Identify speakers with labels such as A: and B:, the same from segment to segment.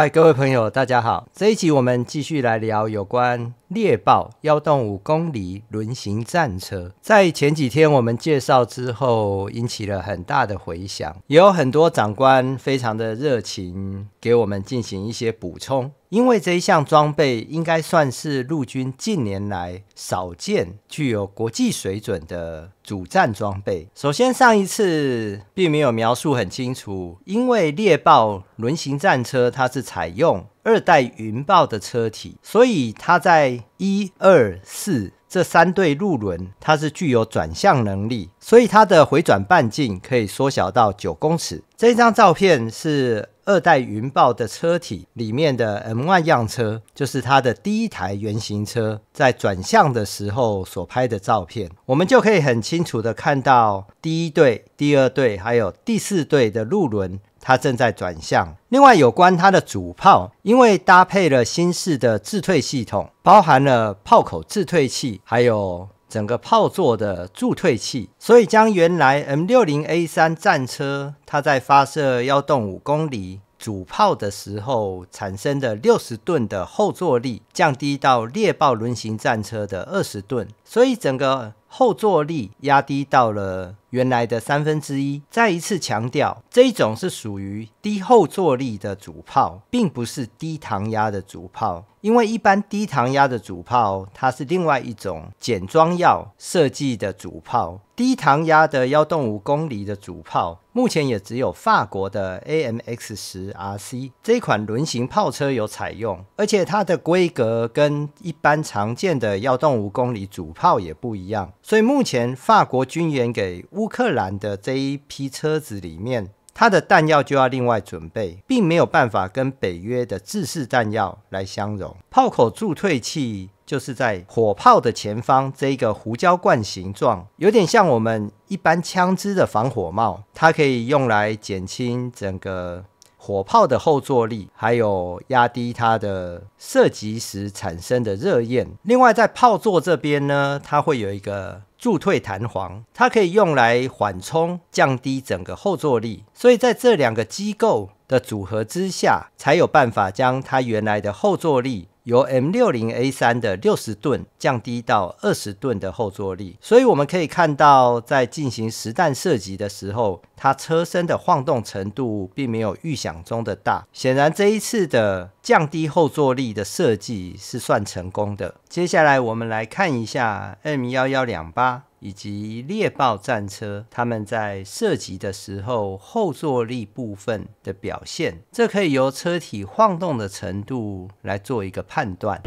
A: 嗨，各位朋友，大家好。这一集我们继续来聊有关猎豹、幺洞五公里轮型战车。在前几天我们介绍之后，引起了很大的回响，也有很多长官非常的热情，给我们进行一些补充。因为这一项装备应该算是陆军近年来少见具有国际水准的主战装备。首先，上一次并没有描述很清楚，因为猎豹轮型战车它是采用二代云豹的车体，所以它在一二四。这三对路轮，它是具有转向能力，所以它的回转半径可以缩小到九公尺。这张照片是二代云豹的车体里面的 M1 样车，就是它的第一台原型车在转向的时候所拍的照片。我们就可以很清楚的看到第一对、第二对，还有第四对的路轮。它正在转向。另外，有关它的主炮，因为搭配了新式的自退系统，包含了炮口自退器，还有整个炮座的助退器，所以将原来 M60A3 战车它在发射幺洞五公里主炮的时候产生的六十吨的后坐力，降低到猎豹轮型战车的二十吨，所以整个。后坐力压低到了原来的三分之一。再一次强调，这一种是属于低后坐力的主炮，并不是低糖压的主炮。因为一般低糖压的主炮，它是另外一种减装药设计的主炮。低糖压的幺洞五公里的主炮。目前也只有法国的 AMX 十 RC 这款轮型炮车有采用，而且它的规格跟一般常见的幺动五公里主炮也不一样，所以目前法国军援给乌克兰的这一批车子里面。它的弹药就要另外准备，并没有办法跟北约的制式弹药来相容。炮口助推器就是在火炮的前方，这一个胡椒罐形状，有点像我们一般枪支的防火帽，它可以用来减轻整个火炮的后坐力，还有压低它的射击时产生的热焰。另外，在炮座这边呢，它会有一个。助推弹簧，它可以用来缓冲，降低整个后坐力，所以在这两个机构的组合之下，才有办法将它原来的后坐力。由 M 六零 A 三的六十吨降低到二十吨的后坐力，所以我们可以看到，在进行实弹射击的时候，它车身的晃动程度并没有预想中的大。显然，这一次的降低后坐力的设计是算成功的。接下来，我们来看一下 M 幺幺两八。以及猎豹战车，他们在射击的时候后坐力部分的表现，这可以由车体晃动的程度来做一个判断。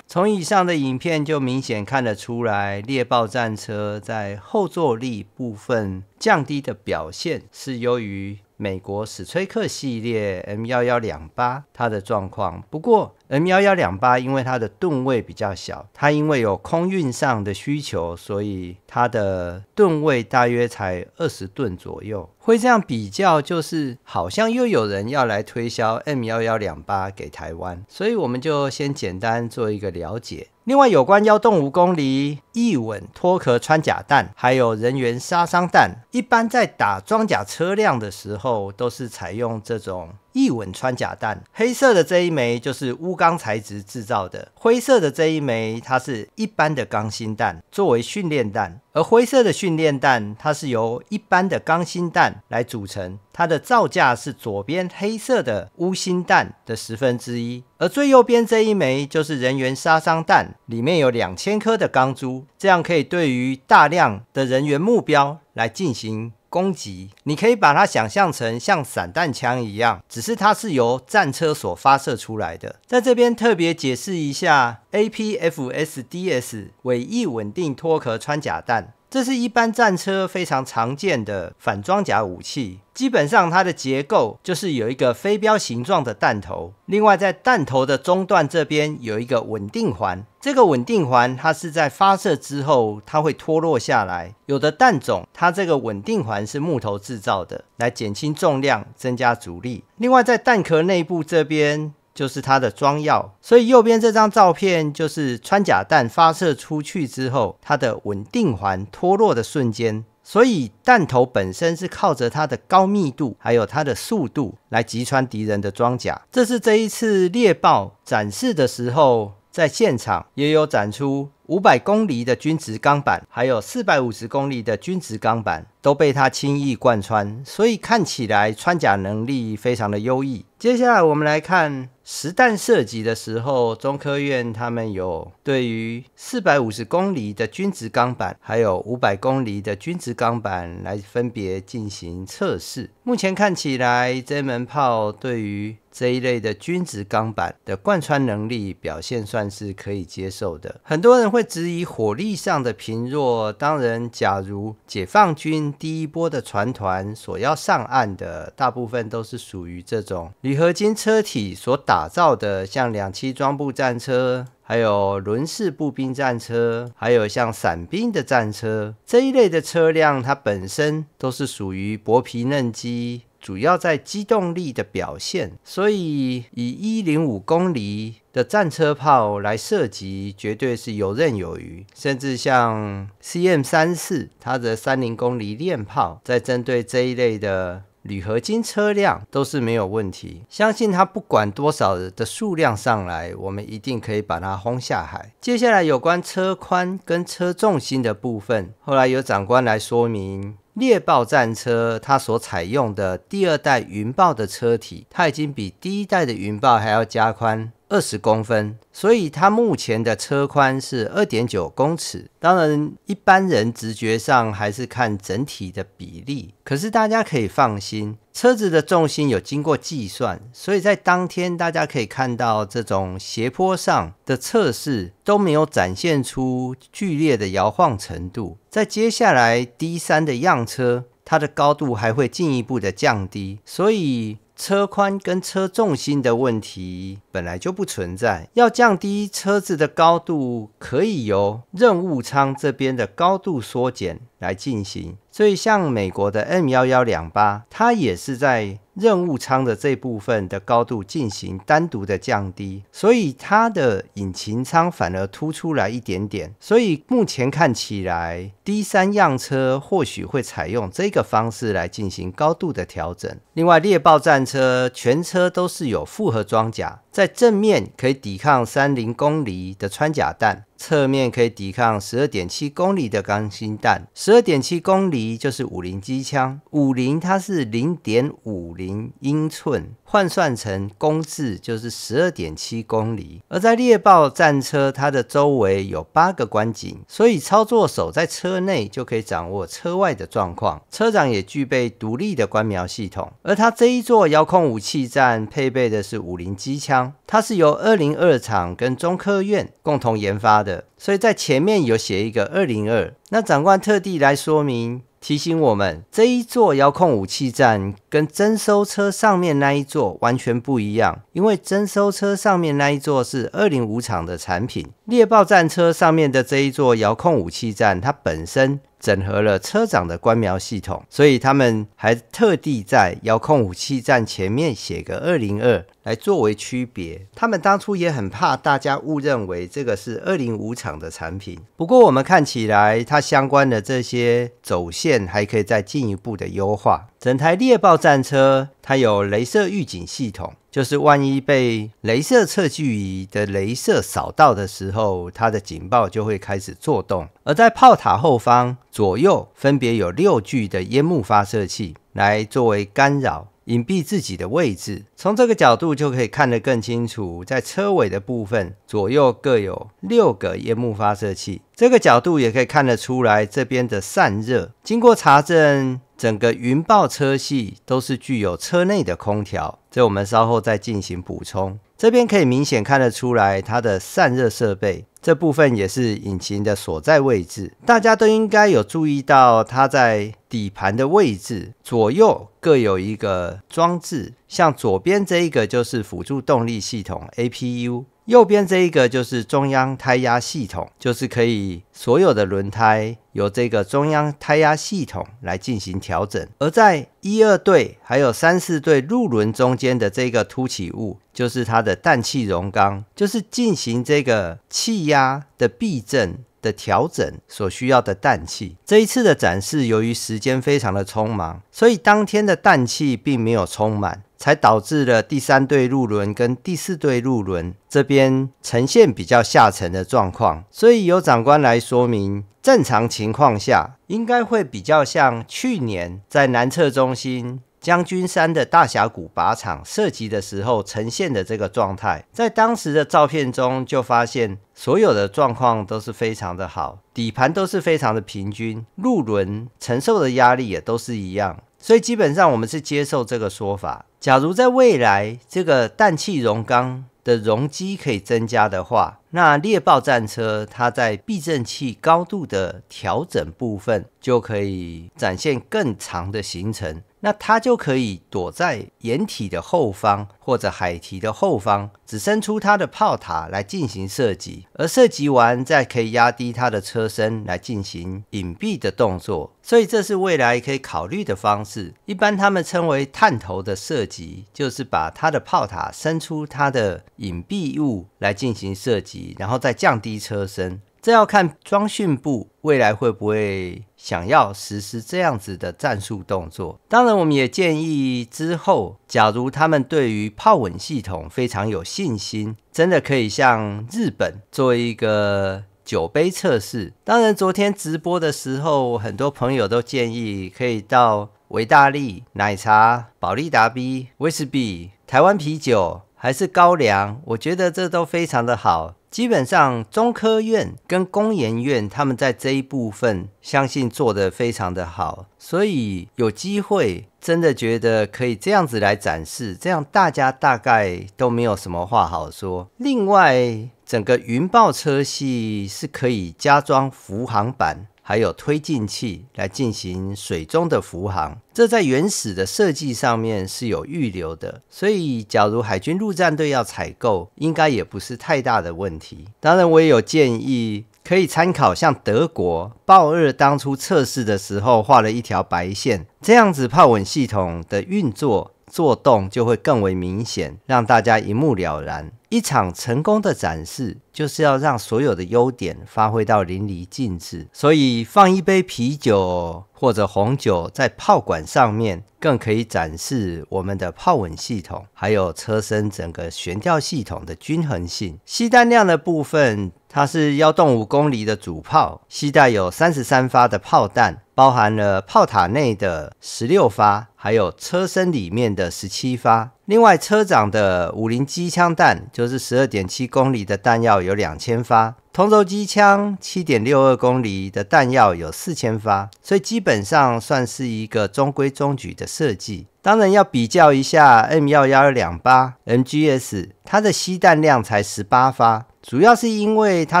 A: 从以上的影片就明显看得出来，猎豹战车在后坐力部分降低的表现是由于美国史崔克系列 M 幺幺两八它的状况。不过，M 幺幺两八因为它的吨位比较小，它因为有空运上的需求，所以它的吨位大约才二十吨左右。会这样比较，就是好像又有人要来推销 M 幺幺两八给台湾，所以我们就先简单做一个了解。另外，有关幺洞五公里一稳脱壳穿甲弹，还有人员杀伤弹，一般在打装甲车辆的时候，都是采用这种。一吻穿甲弹，黑色的这一枚就是钨钢材质制造的，灰色的这一枚它是一般的钢芯弹，作为训练弹。而灰色的训练弹，它是由一般的钢芯弹来组成，它的造价是左边黑色的钨芯弹的十分之一。而最右边这一枚就是人员杀伤弹，里面有两千颗的钢珠，这样可以对于大量的人员目标来进行。攻击，你可以把它想象成像散弹枪一样，只是它是由战车所发射出来的。在这边特别解释一下，APFSDS 尾翼稳定脱壳穿甲弹。这是一般战车非常常见的反装甲武器，基本上它的结构就是有一个飞镖形状的弹头，另外在弹头的中段这边有一个稳定环，这个稳定环它是在发射之后它会脱落下来，有的弹种它这个稳定环是木头制造的，来减轻重量，增加阻力。另外在弹壳内部这边。就是它的装药，所以右边这张照片就是穿甲弹发射出去之后，它的稳定环脱落的瞬间。所以弹头本身是靠着它的高密度，还有它的速度来击穿敌人的装甲。这是这一次猎豹展示的时候。在现场也有展出五百公里的均值钢板，还有四百五十公里的均值钢板都被它轻易贯穿，所以看起来穿甲能力非常的优异。接下来我们来看实弹射击的时候，中科院他们有对于四百五十公里的均值钢板，还有五百公里的均值钢板来分别进行测试。目前看起来这门炮对于这一类的均值钢板的贯穿能力表现算是可以接受的。很多人会质疑火力上的贫弱，当然，假如解放军第一波的船团所要上岸的大部分都是属于这种铝合金车体所打造的，像两栖装步战车，还有轮式步兵战车，还有像伞兵的战车这一类的车辆，它本身都是属于薄皮嫩肌、主要在机动力的表现，所以以一零五公里的战车炮来射击，绝对是游刃有余。甚至像 C M 三四，它的三零公里链炮，在针对这一类的铝合金车辆都是没有问题。相信它不管多少的数量上来，我们一定可以把它轰下海。接下来有关车宽跟车重心的部分，后来由长官来说明。猎豹战车它所采用的第二代云豹的车体，它已经比第一代的云豹还要加宽。二十公分，所以它目前的车宽是二点九公尺。当然，一般人直觉上还是看整体的比例。可是大家可以放心，车子的重心有经过计算，所以在当天大家可以看到，这种斜坡上的测试都没有展现出剧烈的摇晃程度。在接下来 D 三的样车，它的高度还会进一步的降低，所以车宽跟车重心的问题。本来就不存在，要降低车子的高度，可以由任务舱这边的高度缩减来进行。所以像美国的 M 幺幺两八，它也是在任务舱的这部分的高度进行单独的降低，所以它的引擎舱反而凸出来一点点。所以目前看起来，第三样车或许会采用这个方式来进行高度的调整。另外，猎豹战车全车都是有复合装甲。在正面可以抵抗三零公里的穿甲弹。侧面可以抵抗十二点七公里的钢心弹，十二点七公里就是五零机枪，五零它是零点五零英寸，换算成公制就是十二点七公里。而在猎豹战车，它的周围有八个观景，所以操作手在车内就可以掌握车外的状况，车长也具备独立的观瞄系统。而它这一座遥控武器站配备的是五零机枪，它是由二零二厂跟中科院共同研发的。所以在前面有写一个二零二，那长官特地来说明提醒我们这一座遥控武器站。跟征收车上面那一座完全不一样，因为征收车上面那一座是二零五厂的产品，猎豹战车上面的这一座遥控武器站，它本身整合了车长的观瞄系统，所以他们还特地在遥控武器站前面写个二零二来作为区别。他们当初也很怕大家误认为这个是二零五厂的产品，不过我们看起来它相关的这些走线还可以再进一步的优化。整台猎豹战车，它有镭射预警系统，就是万一被镭射测距仪的镭射扫到的时候，它的警报就会开始作动；而在炮塔后方左右分别有六具的烟幕发射器，来作为干扰。隐蔽自己的位置，从这个角度就可以看得更清楚。在车尾的部分，左右各有六个烟雾发射器。这个角度也可以看得出来，这边的散热。经过查证，整个云豹车系都是具有车内的空调，这我们稍后再进行补充。这边可以明显看得出来，它的散热设备。这部分也是引擎的所在位置，大家都应该有注意到，它在底盘的位置左右各有一个装置，像左边这一个就是辅助动力系统 A P U。右边这一个就是中央胎压系统，就是可以所有的轮胎由这个中央胎压系统来进行调整。而在一二对还有三四对入轮中间的这个凸起物，就是它的氮气容缸，就是进行这个气压的避震的调整所需要的氮气。这一次的展示由于时间非常的匆忙，所以当天的氮气并没有充满。才导致了第三对入轮跟第四对入轮这边呈现比较下沉的状况，所以由长官来说明，正常情况下应该会比较像去年在南侧中心将军山的大峡谷靶场射击的时候呈现的这个状态，在当时的照片中就发现所有的状况都是非常的好，底盘都是非常的平均，路轮承受的压力也都是一样，所以基本上我们是接受这个说法。假如在未来，这个氮气熔缸的容积可以增加的话，那猎豹战车，它在避震器高度的调整部分，就可以展现更长的行程。那它就可以躲在掩体的后方或者海堤的后方，只伸出它的炮塔来进行射击。而射击完，再可以压低它的车身来进行隐蔽的动作。所以这是未来可以考虑的方式。一般他们称为探头的射击，就是把它的炮塔伸出它的隐蔽物来进行射击。然后再降低车身，这要看装训部未来会不会想要实施这样子的战术动作。当然，我们也建议之后，假如他们对于炮稳系统非常有信心，真的可以像日本做一个酒杯测试。当然，昨天直播的时候，很多朋友都建议可以到维达利奶茶、保利达 B、威士 B、台湾啤酒还是高粱，我觉得这都非常的好。基本上，中科院跟工研院他们在这一部分相信做的非常的好，所以有机会真的觉得可以这样子来展示，这样大家大概都没有什么话好说。另外，整个云豹车系是可以加装浮航板。还有推进器来进行水中的浮航，这在原始的设计上面是有预留的，所以假如海军陆战队要采购，应该也不是太大的问题。当然，我也有建议，可以参考像德国豹二当初测试的时候画了一条白线，这样子炮稳系统的运作做动就会更为明显，让大家一目了然，一场成功的展示。就是要让所有的优点发挥到淋漓尽致，所以放一杯啤酒或者红酒在炮管上面，更可以展示我们的炮稳系统，还有车身整个悬吊系统的均衡性。吸弹量的部分，它是幺洞五公里的主炮，吸带有三十三发的炮弹，包含了炮塔内的十六发，还有车身里面的十七发。另外，车长的五零机枪弹就是十二点七公里的弹药。有两千发同轴机枪，七点六二公里的弹药有四千发，所以基本上算是一个中规中矩的设计。当然要比较一下 M 幺幺两八 m g s 它的吸弹量才十八发。主要是因为它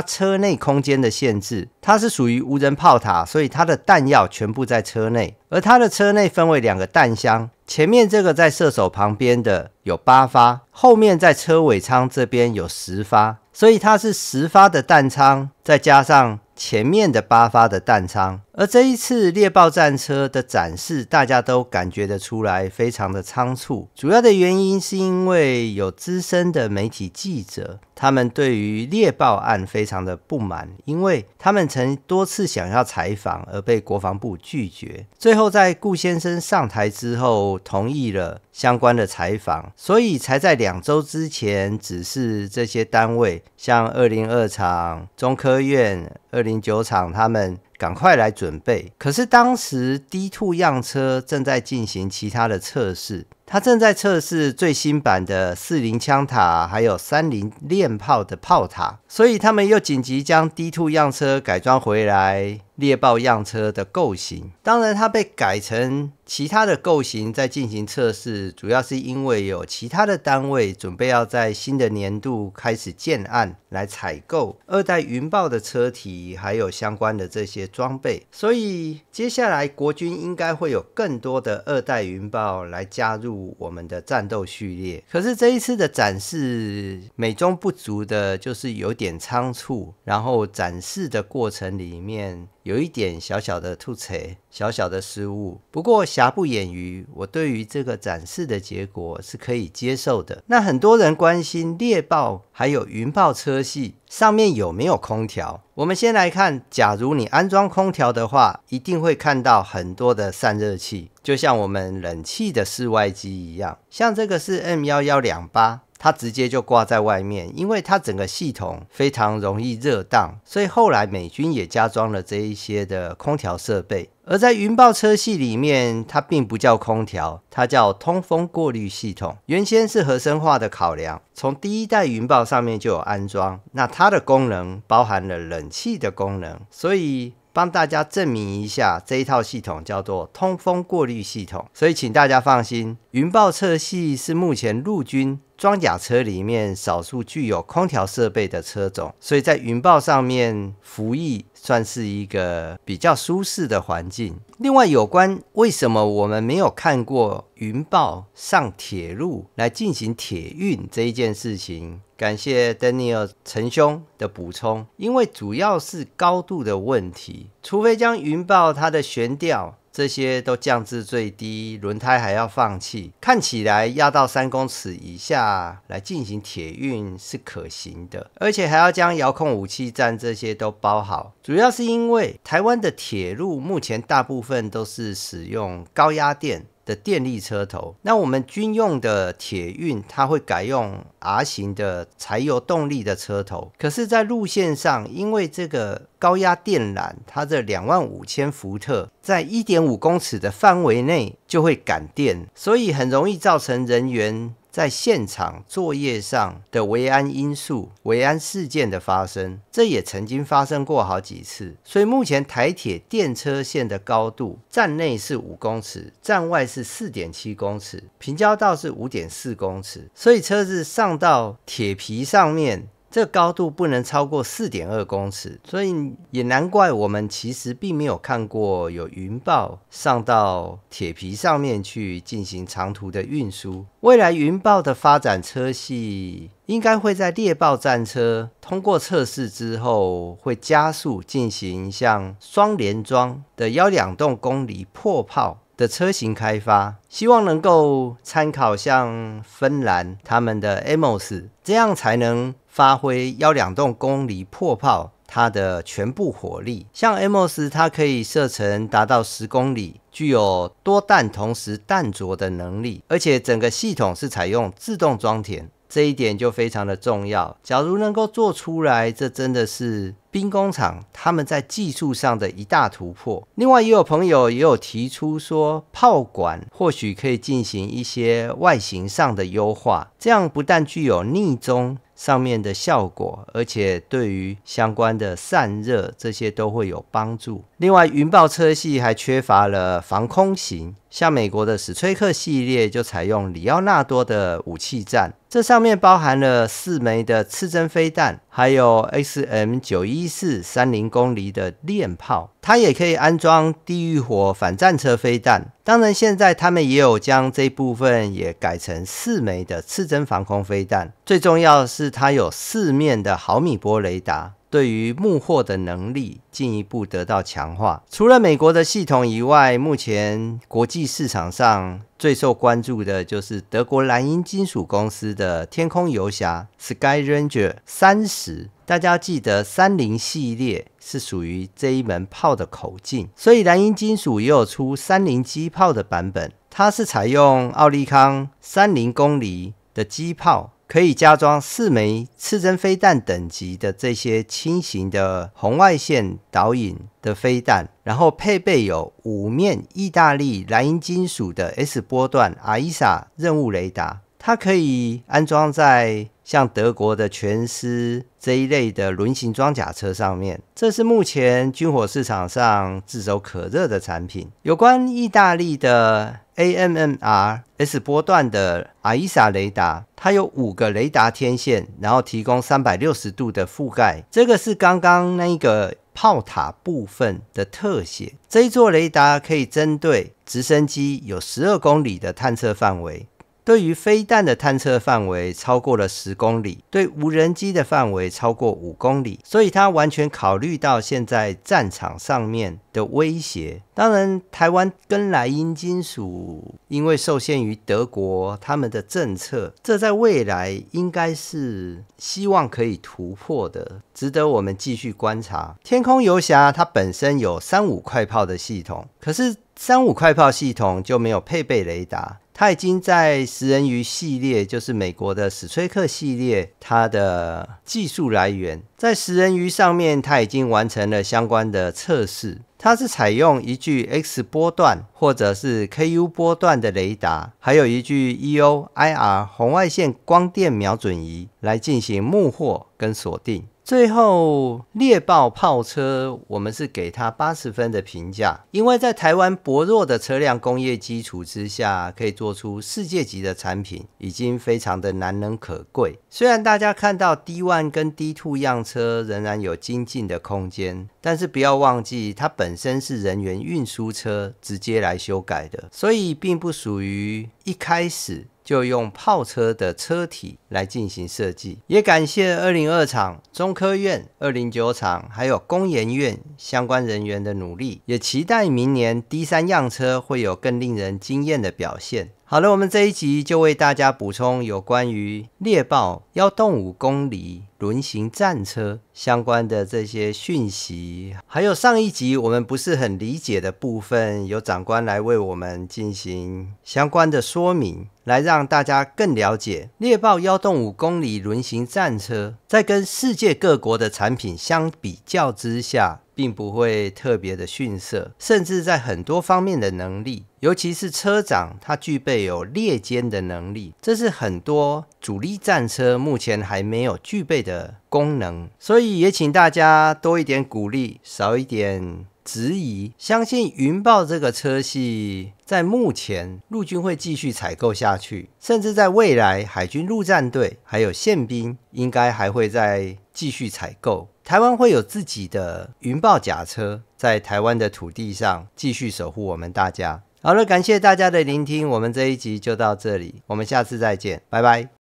A: 车内空间的限制，它是属于无人炮塔，所以它的弹药全部在车内。而它的车内分为两个弹箱，前面这个在射手旁边的有八发，后面在车尾舱这边有十发，所以它是十发的弹仓，再加上前面的八发的弹仓。而这一次猎豹战车的展示，大家都感觉得出来非常的仓促。主要的原因是因为有资深的媒体记者，他们对于猎豹案非常的不满，因为他们曾多次想要采访而被国防部拒绝。最后在顾先生上台之后，同意了相关的采访，所以才在两周之前指示这些单位，像二零二厂、中科院、二零九厂他们。赶快来准备，可是当时 d two 样车正在进行其他的测试。他正在测试最新版的四零枪塔，还有三零链炮的炮塔，所以他们又紧急将 d two 样车改装回来猎豹样车的构型。当然，它被改成其他的构型在进行测试，主要是因为有其他的单位准备要在新的年度开始建案来采购二代云豹的车体，还有相关的这些装备。所以接下来国军应该会有更多的二代云豹来加入。我们的战斗序列，可是这一次的展示美中不足的就是有点仓促，然后展示的过程里面有一点小小的突槽。小小的失误，不过瑕不掩瑜，我对于这个展示的结果是可以接受的。那很多人关心猎豹还有云豹车系上面有没有空调？我们先来看，假如你安装空调的话，一定会看到很多的散热器，就像我们冷气的室外机一样。像这个是 M 幺幺两八。它直接就挂在外面，因为它整个系统非常容易热当，所以后来美军也加装了这一些的空调设备。而在云豹车系里面，它并不叫空调，它叫通风过滤系统。原先是核生化的考量，从第一代云豹上面就有安装。那它的功能包含了冷气的功能，所以帮大家证明一下，这一套系统叫做通风过滤系统。所以请大家放心，云豹车系是目前陆军。装甲车里面少数具有空调设备的车种，所以在云豹上面服役算是一个比较舒适的环境。另外，有关为什么我们没有看过云豹上铁路来进行铁运这一件事情，感谢 Daniel 陈兄的补充，因为主要是高度的问题，除非将云豹它的悬吊。这些都降至最低，轮胎还要放气，看起来压到三公尺以下来进行铁运是可行的，而且还要将遥控武器站这些都包好。主要是因为台湾的铁路目前大部分都是使用高压电。的电力车头，那我们军用的铁运，它会改用 R 型的柴油动力的车头。可是，在路线上，因为这个高压电缆，它这两万五千伏特，在一点五公尺的范围内就会感电，所以很容易造成人员。在现场作业上的维安因素、维安事件的发生，这也曾经发生过好几次。所以目前台铁电车线的高度，站内是五公尺，站外是四点七公尺，平交道是五点四公尺。所以车子上到铁皮上面。这高度不能超过四点二公尺，所以也难怪我们其实并没有看过有云豹上到铁皮上面去进行长途的运输。未来云豹的发展车系应该会在猎豹战车通过测试之后，会加速进行像双联装的幺两洞公里破炮。的车型开发，希望能够参考像芬兰他们的 MOS，这样才能发挥幺两栋公里破炮它的全部火力。像 MOS，它可以射程达到十公里，具有多弹同时弹着的能力，而且整个系统是采用自动装填，这一点就非常的重要。假如能够做出来，这真的是。兵工厂他们在技术上的一大突破。另外，也有朋友也有提出说，炮管或许可以进行一些外形上的优化，这样不但具有逆中上面的效果，而且对于相关的散热这些都会有帮助。另外，云豹车系还缺乏了防空型，像美国的史崔克系列就采用里奥纳多的武器战，这上面包含了四枚的刺针飞弹。还有 XM914 三零公里的链炮，它也可以安装地狱火反战车飞弹。当然，现在他们也有将这部分也改成四枚的刺针防空飞弹。最重要是，它有四面的毫米波雷达。对于木货的能力进一步得到强化。除了美国的系统以外，目前国际市场上最受关注的就是德国蓝鹰金属公司的天空游侠 （Sky Ranger 30）。大家记得三零系列是属于这一门炮的口径，所以蓝鹰金属也有出三零机炮的版本。它是采用奥利康三零公里的机炮。可以加装四枚次针飞弹等级的这些轻型的红外线导引的飞弹，然后配备有五面意大利莱茵金属的 S 波段阿伊萨任务雷达，它可以安装在像德国的全师这一类的轮型装甲车上面。这是目前军火市场上炙手可热的产品。有关意大利的。AMMR S 波段的阿伊萨雷达，它有五个雷达天线，然后提供三百六十度的覆盖。这个是刚刚那一个炮塔部分的特写。这一座雷达可以针对直升机，有十二公里的探测范围。对于飞弹的探测范围超过了十公里，对无人机的范围超过五公里，所以它完全考虑到现在战场上面的威胁。当然，台湾跟莱茵金属因为受限于德国他们的政策，这在未来应该是希望可以突破的，值得我们继续观察。天空游侠它本身有三五快炮的系统，可是三五快炮系统就没有配备雷达。它已经在食人鱼系列，就是美国的史崔克系列，它的技术来源在食人鱼上面，它已经完成了相关的测试。它是采用一具 X 波段或者是 KU 波段的雷达，还有一具 EOIR 红外线光电瞄准仪来进行目获跟锁定。最后，猎豹炮车我们是给它八十分的评价，因为在台湾薄弱的车辆工业基础之下，可以做出世界级的产品，已经非常的难能可贵。虽然大家看到 d One 跟 d Two 样车仍然有精进的空间，但是不要忘记它本身是人员运输车直接来修改的，所以并不属于一开始。就用炮车的车体来进行设计，也感谢二零二厂、中科院、二零九厂还有工研院相关人员的努力，也期待明年第三样车会有更令人惊艳的表现。好了，我们这一集就为大家补充有关于猎豹腰动五公里轮行战车相关的这些讯息，还有上一集我们不是很理解的部分，由长官来为我们进行相关的说明，来让大家更了解猎豹腰动五公里轮行战车在跟世界各国的产品相比较之下。并不会特别的逊色，甚至在很多方面的能力，尤其是车长，他具备有猎歼的能力，这是很多主力战车目前还没有具备的功能。所以也请大家多一点鼓励，少一点质疑。相信云豹这个车系在目前陆军会继续采购下去，甚至在未来海军陆战队还有宪兵应该还会在。继续采购，台湾会有自己的云豹甲车，在台湾的土地上继续守护我们大家。好了，感谢大家的聆听，我们这一集就到这里，我们下次再见，拜拜。